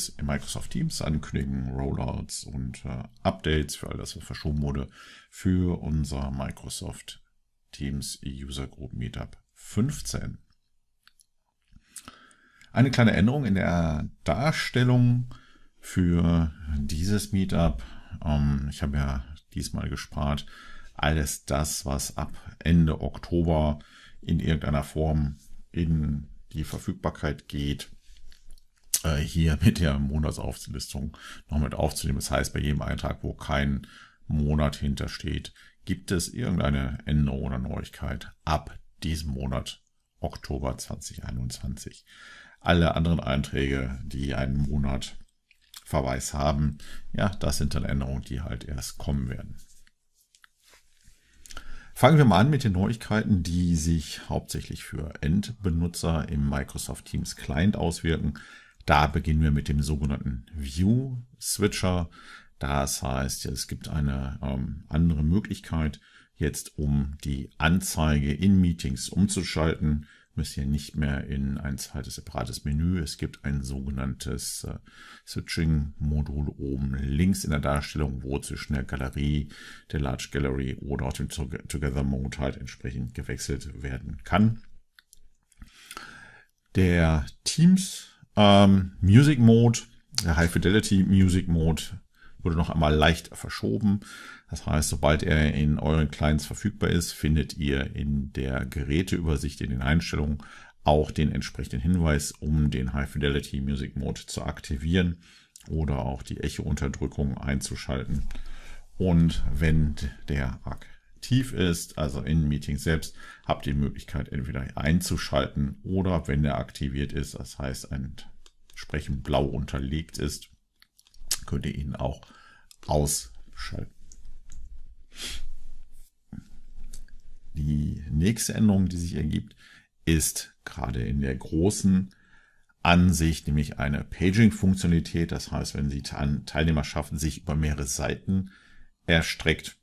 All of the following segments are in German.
Neues in Microsoft Teams ankündigen, Rollouts und äh, Updates für all das, was verschoben wurde, für unser Microsoft Teams User Group Meetup 15. Eine kleine Änderung in der Darstellung für dieses Meetup. Ähm, ich habe ja diesmal gespart alles das, was ab Ende Oktober in irgendeiner Form in die Verfügbarkeit geht äh, hier mit der Monatsauflistung noch mit aufzunehmen. Das heißt, bei jedem Eintrag, wo kein Monat hintersteht, gibt es irgendeine Änderung oder Neuigkeit ab diesem Monat Oktober 2021. Alle anderen Einträge, die einen Monat Verweis haben, ja, das sind dann Änderungen, die halt erst kommen werden. Fangen wir mal an mit den Neuigkeiten, die sich hauptsächlich für Endbenutzer im Microsoft Teams Client auswirken. Da beginnen wir mit dem sogenannten View Switcher. Das heißt, es gibt eine ähm, andere Möglichkeit, jetzt um die Anzeige in Meetings umzuschalten. Müsst ihr nicht mehr in ein zweites separates Menü. Es gibt ein sogenanntes äh, Switching-Modul oben links in der Darstellung, wo zwischen der Galerie, der Large Gallery oder auch dem Together Mode halt entsprechend gewechselt werden kann. Der Teams ähm, Music Mode, der High Fidelity Music Mode wurde noch einmal leicht verschoben. Das heißt, sobald er in euren Clients verfügbar ist, findet ihr in der Geräteübersicht in den Einstellungen auch den entsprechenden Hinweis, um den High Fidelity Music Mode zu aktivieren oder auch die Echo-Unterdrückung einzuschalten. Und wenn der aktiv ist, also in Meeting selbst, habt ihr die Möglichkeit, entweder einzuschalten oder wenn er aktiviert ist, das heißt entsprechend blau unterlegt ist, könnt ihr ihn auch ausschalten. Die nächste Änderung, die sich ergibt, ist gerade in der großen Ansicht, nämlich eine Paging-Funktionalität. Das heißt, wenn die Teilnehmerschaft sich über mehrere Seiten erstreckt,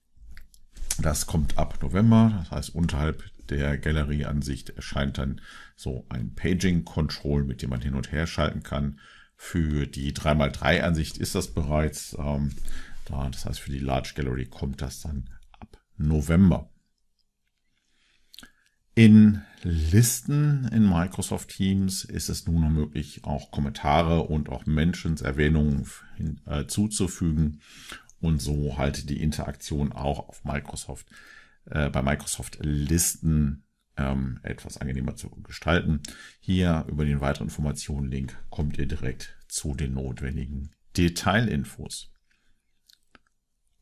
das kommt ab November, das heißt unterhalb der Galerieansicht erscheint dann so ein Paging-Control, mit dem man hin und her schalten kann. Für die 3x3-Ansicht ist das bereits ähm, da. Das heißt, für die Large Gallery kommt das dann ab November. In Listen in Microsoft Teams ist es nun noch möglich, auch Kommentare und auch Mentions, Erwähnungen hinzuzufügen. Äh, und so halt die Interaktion auch auf Microsoft, äh, bei Microsoft Listen ähm, etwas angenehmer zu gestalten. Hier über den weiteren Informationen-Link kommt ihr direkt zu den notwendigen Detailinfos.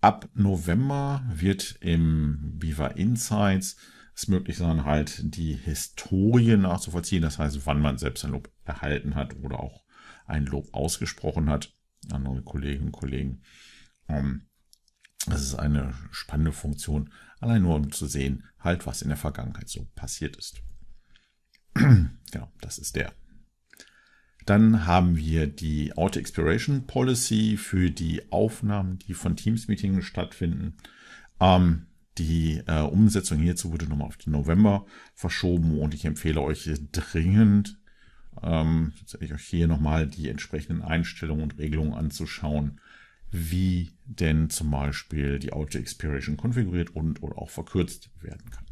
Ab November wird im Beaver Insights es möglich sein, halt die Historie nachzuvollziehen. Das heißt, wann man selbst ein Lob erhalten hat oder auch ein Lob ausgesprochen hat. Andere Kolleginnen und Kollegen ähm, das ist eine spannende Funktion, allein nur um zu sehen, halt was in der Vergangenheit so passiert ist. genau, das ist der. Dann haben wir die Auto Expiration Policy für die Aufnahmen, die von Teams Meetings stattfinden. Ähm, die äh, Umsetzung hierzu wurde nochmal auf den November verschoben und ich empfehle euch dringend, ähm, euch hier nochmal die entsprechenden Einstellungen und Regelungen anzuschauen wie denn zum Beispiel die Auto Expiration konfiguriert und oder auch verkürzt werden kann.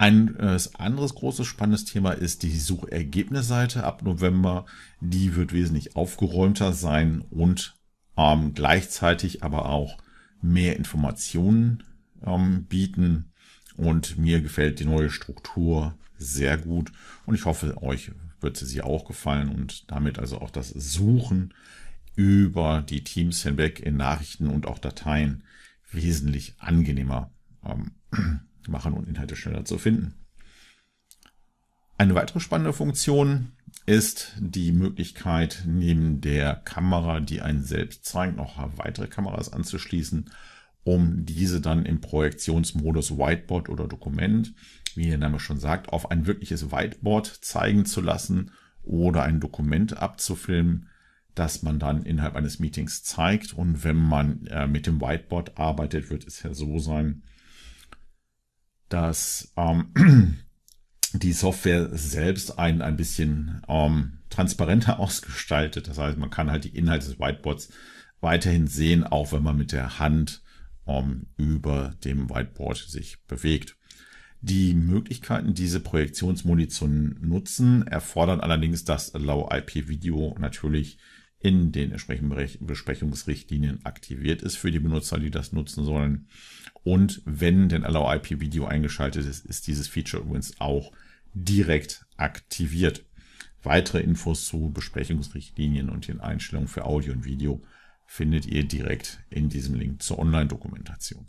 Ein äh, anderes großes spannendes Thema ist die Suchergebnisseite ab November. Die wird wesentlich aufgeräumter sein und ähm, gleichzeitig aber auch mehr Informationen ähm, bieten. Und mir gefällt die neue Struktur sehr gut und ich hoffe, euch wird sie auch gefallen und damit also auch das Suchen über die Teams hinweg in Nachrichten und auch Dateien wesentlich angenehmer ähm, machen und Inhalte schneller zu finden. Eine weitere spannende Funktion ist die Möglichkeit, neben der Kamera, die einen selbst zeigt, noch weitere Kameras anzuschließen, um diese dann im Projektionsmodus Whiteboard oder Dokument, wie der Name schon sagt, auf ein wirkliches Whiteboard zeigen zu lassen oder ein Dokument abzufilmen, das man dann innerhalb eines Meetings zeigt. Und wenn man äh, mit dem Whiteboard arbeitet, wird es ja so sein, dass ähm, die Software selbst einen ein bisschen ähm, transparenter ausgestaltet. Das heißt, man kann halt die Inhalte des Whiteboards weiterhin sehen, auch wenn man mit der Hand ähm, über dem Whiteboard sich bewegt. Die Möglichkeiten, diese Projektionsmodi zu nutzen, erfordern allerdings, dass Allow IP Video natürlich in den entsprechenden Besprechungsrichtlinien aktiviert ist für die Benutzer, die das nutzen sollen. Und wenn denn Allow IP Video eingeschaltet ist, ist dieses Feature übrigens auch direkt aktiviert. Weitere Infos zu Besprechungsrichtlinien und den Einstellungen für Audio und Video findet ihr direkt in diesem Link zur Online-Dokumentation.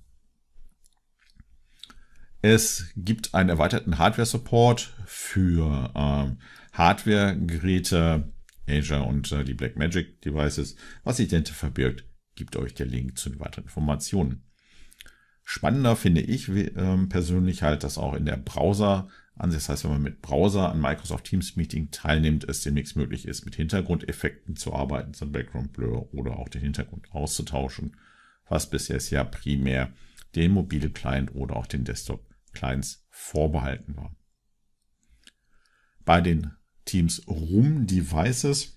Es gibt einen erweiterten Hardware-Support für äh, Hardware-Geräte, Pager und äh, die Blackmagic Devices. Was sich dahinter verbirgt, gibt euch der Link zu den weiteren Informationen. Spannender finde ich ähm, persönlich halt, dass auch in der Browser an. Das heißt, wenn man mit Browser an Microsoft Teams Meeting teilnimmt, es demnächst möglich ist, mit Hintergrundeffekten zu arbeiten, so ein Background Blur oder auch den Hintergrund auszutauschen, was bisher ja primär den mobile Client oder auch den Desktop Clients vorbehalten war. Bei den Teams Room Devices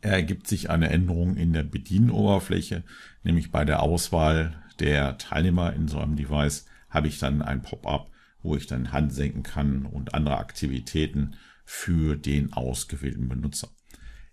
ergibt sich eine Änderung in der Bedienoberfläche, nämlich bei der Auswahl der Teilnehmer in so einem Device habe ich dann ein Pop-up, wo ich dann Hand senken kann und andere Aktivitäten für den ausgewählten Benutzer.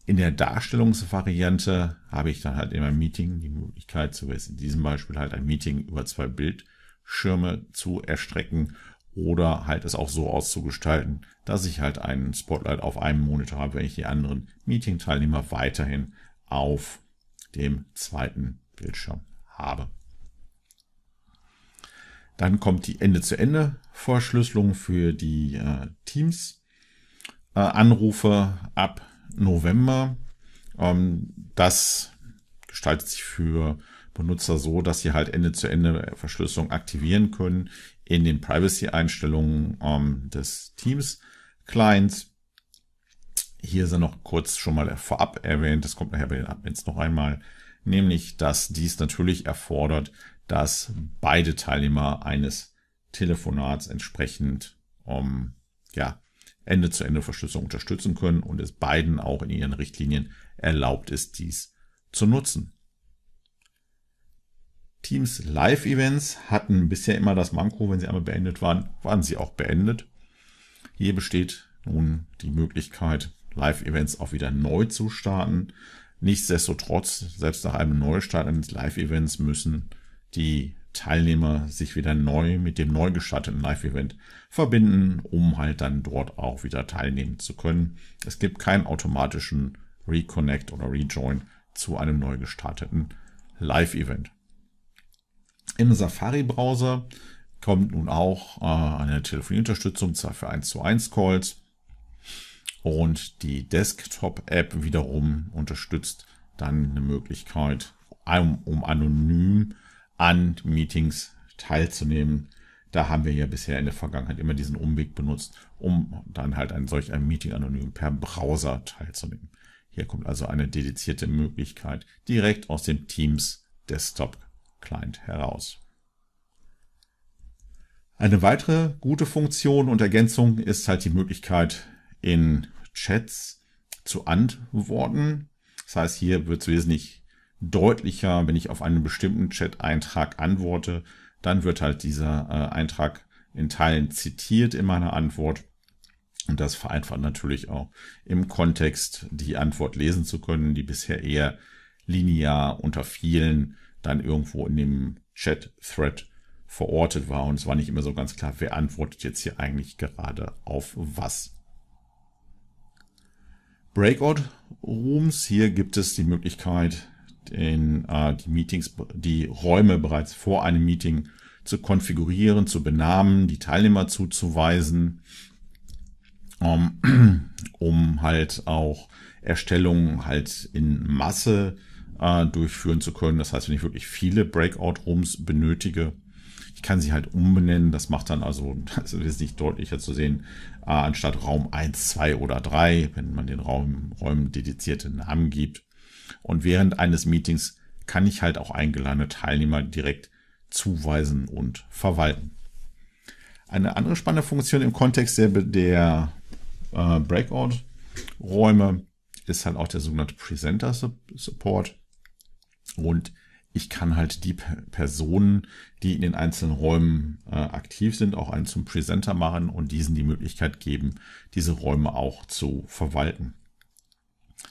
In der Darstellungsvariante habe ich dann halt in meinem Meeting die Möglichkeit, so wie es in diesem Beispiel halt ein Meeting über zwei Bildschirme zu erstrecken oder halt es auch so auszugestalten, dass ich halt einen Spotlight auf einem Monitor habe, wenn ich die anderen Meeting-Teilnehmer weiterhin auf dem zweiten Bildschirm habe. Dann kommt die Ende-zu-Ende-Verschlüsselung für die äh, Teams-Anrufe äh, ab November. Ähm, das gestaltet sich für Benutzer so, dass sie halt Ende-zu-Ende-Verschlüsselung aktivieren können, in den Privacy-Einstellungen ähm, des Teams-Clients. Hier sind noch kurz schon mal vorab erwähnt, das kommt nachher bei den Admins noch einmal, nämlich, dass dies natürlich erfordert, dass beide Teilnehmer eines Telefonats entsprechend ähm, ja, Ende-zu-Ende-Verschlüsselung unterstützen können und es beiden auch in ihren Richtlinien erlaubt ist, dies zu nutzen. Teams Live-Events hatten bisher immer das Manko, wenn sie einmal beendet waren, waren sie auch beendet. Hier besteht nun die Möglichkeit, Live-Events auch wieder neu zu starten. Nichtsdestotrotz, selbst nach einem Neustart eines Live-Events müssen die Teilnehmer sich wieder neu mit dem neu gestarteten Live-Event verbinden, um halt dann dort auch wieder teilnehmen zu können. Es gibt keinen automatischen Reconnect oder Rejoin zu einem neu gestarteten Live-Event. Im Safari-Browser kommt nun auch äh, eine Telefonieunterstützung, zwar für 1 zu 1 Calls. Und die Desktop-App wiederum unterstützt dann eine Möglichkeit, um, um anonym an Meetings teilzunehmen. Da haben wir ja bisher in der Vergangenheit immer diesen Umweg benutzt, um dann halt an solch einem Meeting anonym per Browser teilzunehmen. Hier kommt also eine dedizierte Möglichkeit, direkt aus dem Teams Desktop Client heraus. Eine weitere gute Funktion und Ergänzung ist halt die Möglichkeit, in Chats zu antworten. Das heißt, hier wird es wesentlich deutlicher, wenn ich auf einen bestimmten Chat-Eintrag antworte, dann wird halt dieser äh, Eintrag in Teilen zitiert in meiner Antwort. Und das vereinfacht natürlich auch im Kontext die Antwort lesen zu können, die bisher eher linear unter vielen dann irgendwo in dem Chat-Thread verortet war und es war nicht immer so ganz klar, wer antwortet jetzt hier eigentlich gerade auf was. Breakout Rooms, hier gibt es die Möglichkeit, den, äh, die Meetings, die Räume bereits vor einem Meeting zu konfigurieren, zu benamen, die Teilnehmer zuzuweisen, ähm, um halt auch Erstellungen halt in Masse äh, äh, durchführen zu können. Das heißt, wenn ich wirklich viele Breakout-Rooms benötige, ich kann sie halt umbenennen. Das macht dann also, das ist nicht deutlicher zu sehen, äh, anstatt Raum 1, 2 oder 3, wenn man den Raum, Räumen dedizierte Namen gibt. Und während eines Meetings kann ich halt auch eingeladene Teilnehmer direkt zuweisen und verwalten. Eine andere spannende Funktion im Kontext der, der äh, Breakout-Räume ist halt auch der sogenannte Presenter Support. Und ich kann halt die Personen, die in den einzelnen Räumen äh, aktiv sind, auch einen zum Presenter machen und diesen die Möglichkeit geben, diese Räume auch zu verwalten.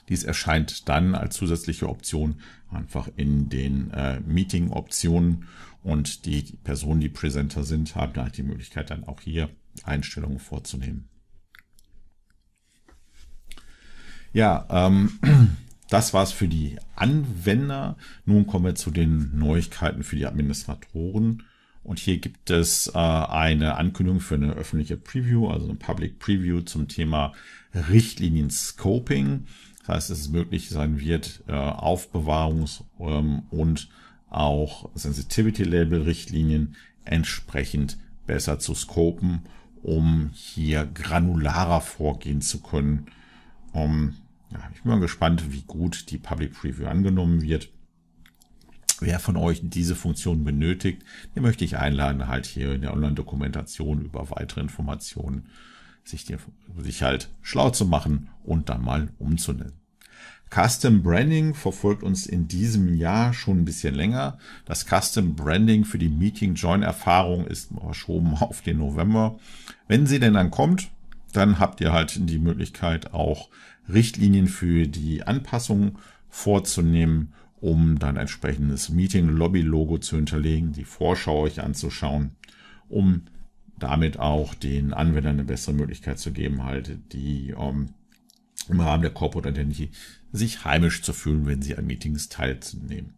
Dies erscheint dann als zusätzliche Option einfach in den äh, Meeting-Optionen und die, Personen, die Presenter sind, haben halt die Möglichkeit, dann auch hier Einstellungen vorzunehmen. Ja, ähm, Das war's für die Anwender. Nun kommen wir zu den Neuigkeiten für die Administratoren. Und hier gibt es äh, eine Ankündigung für eine öffentliche Preview, also eine Public Preview zum Thema Richtlinien Scoping. Das heißt, es ist möglich sein wird, äh, Aufbewahrungs- ähm, und auch Sensitivity-Label-Richtlinien entsprechend besser zu scopen, um hier granularer vorgehen zu können. Um, ja, ich bin mal gespannt, wie gut die Public Preview angenommen wird. Wer von euch diese Funktion benötigt, den möchte ich einladen, halt hier in der Online-Dokumentation über weitere Informationen sich, die, sich halt schlau zu machen und dann mal umzunennen. Custom Branding verfolgt uns in diesem Jahr schon ein bisschen länger. Das Custom Branding für die Meeting Join Erfahrung ist verschoben auf den November. Wenn sie denn dann kommt, dann habt ihr halt die Möglichkeit auch Richtlinien für die Anpassung vorzunehmen, um dann entsprechendes Meeting-Lobby-Logo zu hinterlegen, die Vorschau euch anzuschauen, um damit auch den Anwendern eine bessere Möglichkeit zu geben, halt die um, ähm, im Rahmen der Corporate Identity sich heimisch zu fühlen, wenn sie an Meetings teilzunehmen.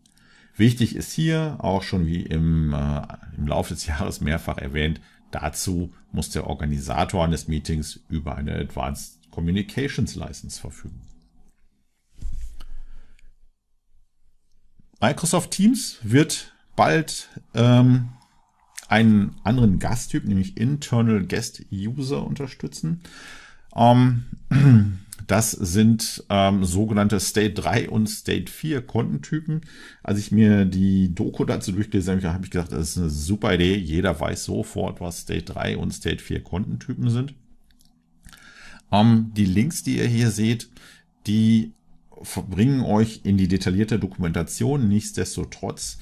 Wichtig ist hier auch schon wie im, äh, im Laufe des Jahres mehrfach erwähnt, dazu muss der Organisator eines Meetings über eine Advanced Communications License verfügen. Microsoft Teams wird bald ähm, einen anderen Gasttyp, nämlich Internal Guest User, unterstützen. Ähm, das sind ähm, sogenannte State 3 und State 4 Kontentypen. Als ich mir die Doku dazu durchgelesen habe, habe ich gedacht, das ist eine super Idee. Jeder weiß sofort, was State 3 und State 4 Kontentypen sind die Links, die ihr hier seht, die bringen euch in die detaillierte Dokumentation. Nichtsdestotrotz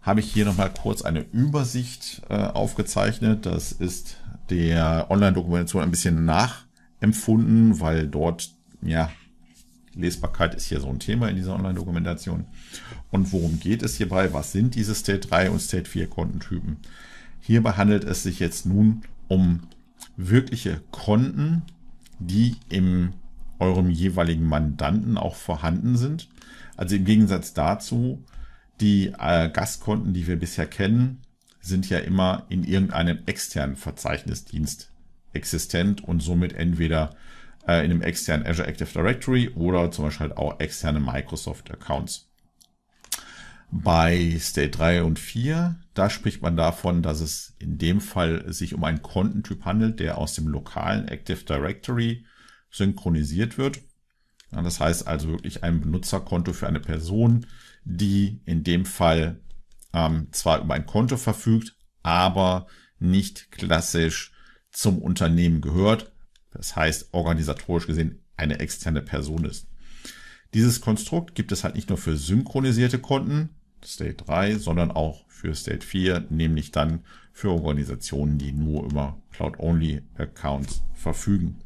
habe ich hier nochmal kurz eine Übersicht äh, aufgezeichnet. Das ist der Online-Dokumentation ein bisschen nachempfunden, weil dort, ja, Lesbarkeit ist hier so ein Thema in dieser Online-Dokumentation. Und worum geht es hierbei? Was sind diese State 3 und State 4 Kontentypen? Hierbei handelt es sich jetzt nun um wirkliche Konten, die im eurem jeweiligen Mandanten auch vorhanden sind. Also im Gegensatz dazu, die äh, Gastkonten, die wir bisher kennen, sind ja immer in irgendeinem externen Verzeichnisdienst existent und somit entweder äh, in einem externen Azure Active Directory oder zum Beispiel halt auch externe Microsoft Accounts. Bei State 3 und 4, da spricht man davon, dass es in dem Fall sich um einen Kontentyp handelt, der aus dem lokalen Active Directory synchronisiert wird. Das heißt also wirklich ein Benutzerkonto für eine Person, die in dem Fall ähm, zwar über ein Konto verfügt, aber nicht klassisch zum Unternehmen gehört. Das heißt organisatorisch gesehen eine externe Person ist. Dieses Konstrukt gibt es halt nicht nur für synchronisierte Konten, State 3, sondern auch für State 4, nämlich dann für Organisationen, die nur über Cloud-Only-Accounts verfügen.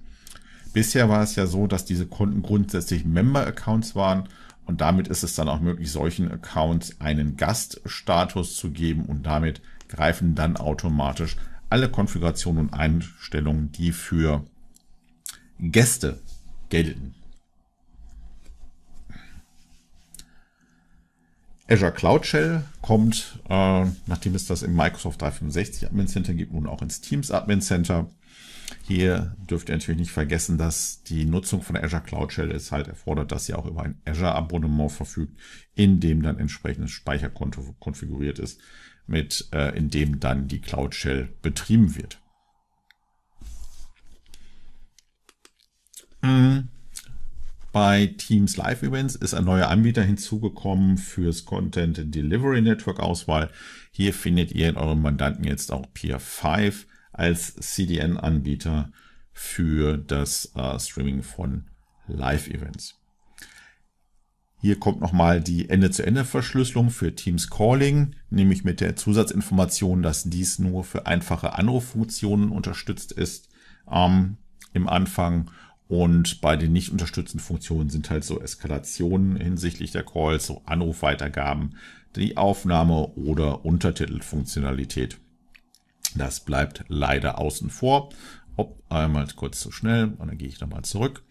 Bisher war es ja so, dass diese Kunden grundsätzlich Member-Accounts waren und damit ist es dann auch möglich, solchen Accounts einen Gaststatus zu geben und damit greifen dann automatisch alle Konfigurationen und Einstellungen, die für Gäste gelten, Azure Cloud Shell kommt, äh, nachdem es das im Microsoft 365 Admin Center gibt, nun auch ins Teams Admin Center. Hier dürft ihr natürlich nicht vergessen, dass die Nutzung von Azure Cloud Shell es halt erfordert, dass ihr auch über ein Azure Abonnement verfügt, in dem dann entsprechendes Speicherkonto konfiguriert ist, mit äh, in dem dann die Cloud Shell betrieben wird. Mhm. Bei Teams Live Events ist ein neuer Anbieter hinzugekommen fürs Content Delivery Network Auswahl. Hier findet ihr in eurem Mandanten jetzt auch Peer 5 als CDN-Anbieter für das äh, Streaming von Live-Events. Hier kommt nochmal die Ende-zu-Ende-Verschlüsselung für Teams Calling, nämlich mit der Zusatzinformation, dass dies nur für einfache Anruffunktionen unterstützt ist ähm, im Anfang und bei den nicht unterstützten Funktionen sind halt so Eskalationen hinsichtlich der Calls, so Anrufweitergaben, die Aufnahme oder Untertitelfunktionalität. Das bleibt leider außen vor. Ob einmal kurz zu schnell und dann gehe ich nochmal zurück.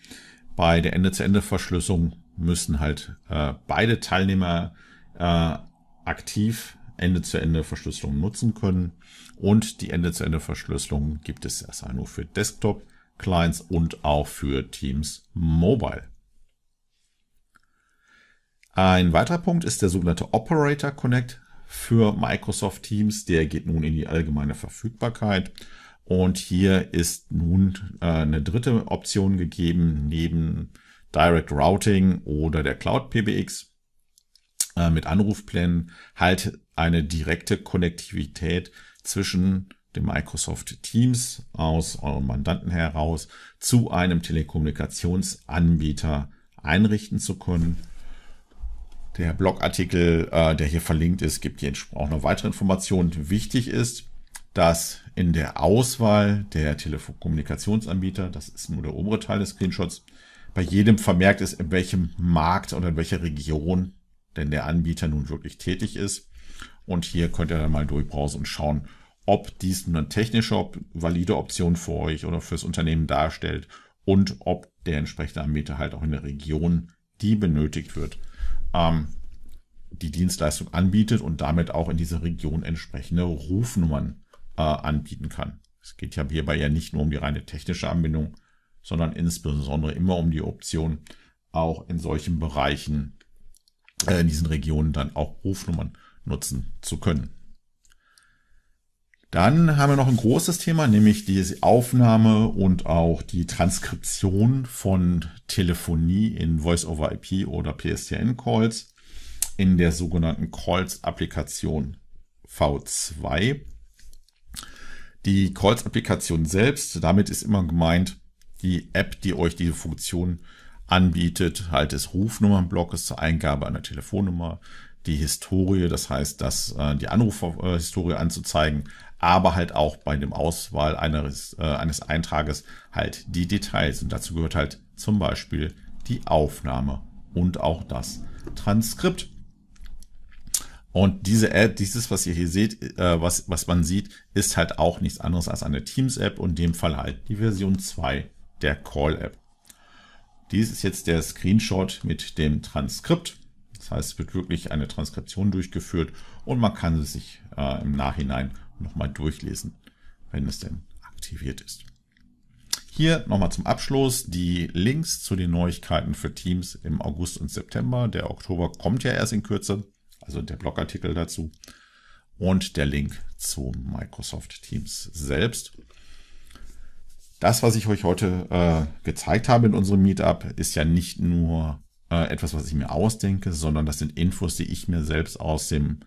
Bei der Ende-zu-Ende-Verschlüsselung müssen halt äh, beide Teilnehmer äh, aktiv Ende-zu-Ende-Verschlüsselung nutzen können. Und die Ende-zu-Ende-Verschlüsselung gibt es erstmal nur für Desktop. Clients und auch für Teams Mobile. Ein weiterer Punkt ist der sogenannte Operator Connect für Microsoft Teams. Der geht nun in die allgemeine Verfügbarkeit. Und hier ist nun äh, eine dritte Option gegeben, neben Direct Routing oder der Cloud PBX äh, mit Anrufplänen, halt eine direkte Konnektivität zwischen dem Microsoft Teams aus eurem Mandanten heraus zu einem Telekommunikationsanbieter einrichten zu können. Der Blogartikel, äh, der hier verlinkt ist, gibt hier auch noch weitere Informationen. Wichtig ist, dass in der Auswahl der Telekommunikationsanbieter, das ist nur der obere Teil des Screenshots, bei jedem vermerkt ist, in welchem Markt oder in welcher Region denn der Anbieter nun wirklich tätig ist. Und hier könnt ihr dann mal durchbrausen und schauen, ob dies nun eine technische, valide Option für euch oder fürs Unternehmen darstellt und ob der entsprechende Anbieter halt auch in der Region, die benötigt wird, ähm, die Dienstleistung anbietet und damit auch in dieser Region entsprechende Rufnummern äh, anbieten kann. Es geht ja hierbei ja nicht nur um die reine technische Anbindung, sondern insbesondere immer um die Option, auch in solchen Bereichen, äh, in diesen Regionen dann auch Rufnummern nutzen zu können. Dann haben wir noch ein großes Thema, nämlich die Aufnahme und auch die Transkription von Telefonie in Voice-over-IP oder PSTN-Calls in der sogenannten Calls-Applikation V2. Die Calls-Applikation selbst, damit ist immer gemeint, die App, die euch diese Funktion anbietet, halt des Rufnummernblockes zur Eingabe einer Telefonnummer, die Historie, das heißt, dass äh, die Anrufhistorie äh, anzuzeigen, aber halt auch bei dem Auswahl eines, äh, eines Eintrages halt die Details. Und dazu gehört halt zum Beispiel die Aufnahme und auch das Transkript. Und diese App, dieses, was ihr hier seht, äh, was, was man sieht, ist halt auch nichts anderes als eine Teams-App und in dem Fall halt die Version 2 der Call-App. Dies ist jetzt der Screenshot mit dem Transkript. Das heißt, es wird wirklich eine Transkription durchgeführt und man kann es sich äh, im Nachhinein nochmal durchlesen, wenn es denn aktiviert ist. Hier nochmal zum Abschluss die Links zu den Neuigkeiten für Teams im August und September. Der Oktober kommt ja erst in Kürze, also der Blogartikel dazu und der Link zu Microsoft Teams selbst. Das, was ich euch heute äh, gezeigt habe in unserem Meetup, ist ja nicht nur äh, etwas, was ich mir ausdenke, sondern das sind Infos, die ich mir selbst aus dem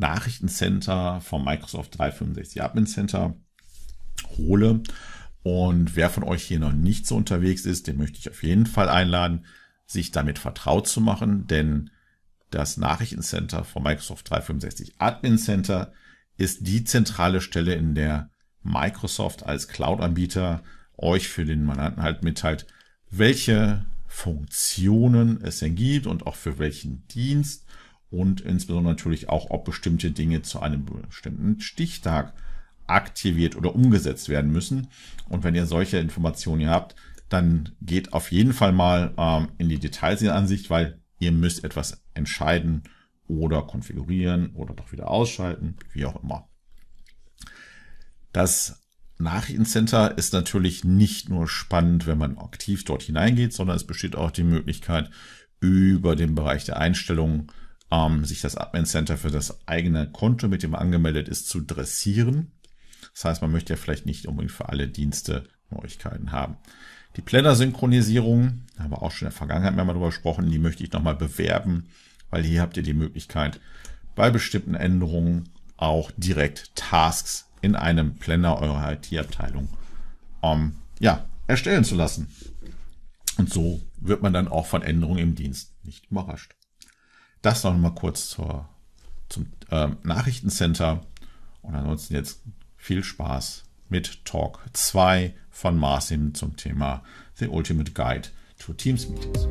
Nachrichtencenter vom Microsoft 365 Admin Center hole. Und wer von euch hier noch nicht so unterwegs ist, den möchte ich auf jeden Fall einladen, sich damit vertraut zu machen, denn das Nachrichtencenter von Microsoft 365 Admin Center ist die zentrale Stelle, in der Microsoft als Cloud-Anbieter euch für den Mandanten halt mitteilt, welche Funktionen es denn gibt und auch für welchen Dienst und insbesondere natürlich auch, ob bestimmte Dinge zu einem bestimmten Stichtag aktiviert oder umgesetzt werden müssen. Und wenn ihr solche Informationen hier habt, dann geht auf jeden Fall mal ähm, in die Ansicht, weil ihr müsst etwas entscheiden oder konfigurieren oder doch wieder ausschalten, wie auch immer. Das Nachrichtencenter ist natürlich nicht nur spannend, wenn man aktiv dort hineingeht, sondern es besteht auch die Möglichkeit, über den Bereich der Einstellungen ähm, sich das Admin Center für das eigene Konto, mit dem man angemeldet ist, zu dressieren. Das heißt, man möchte ja vielleicht nicht unbedingt für alle Dienste Neuigkeiten haben. Die Planner-Synchronisierung, da haben wir auch schon in der Vergangenheit mehrmals drüber gesprochen, die möchte ich nochmal bewerben, weil hier habt ihr die Möglichkeit, bei bestimmten Änderungen auch direkt Tasks in einem Planner eurer IT-Abteilung ähm, ja, erstellen zu lassen. Und so wird man dann auch von Änderungen im Dienst nicht überrascht. Das noch mal kurz zur, zum äh, Nachrichtencenter. Und ansonsten jetzt viel Spaß mit Talk 2 von Marsim zum Thema The Ultimate Guide to Teams Meetings.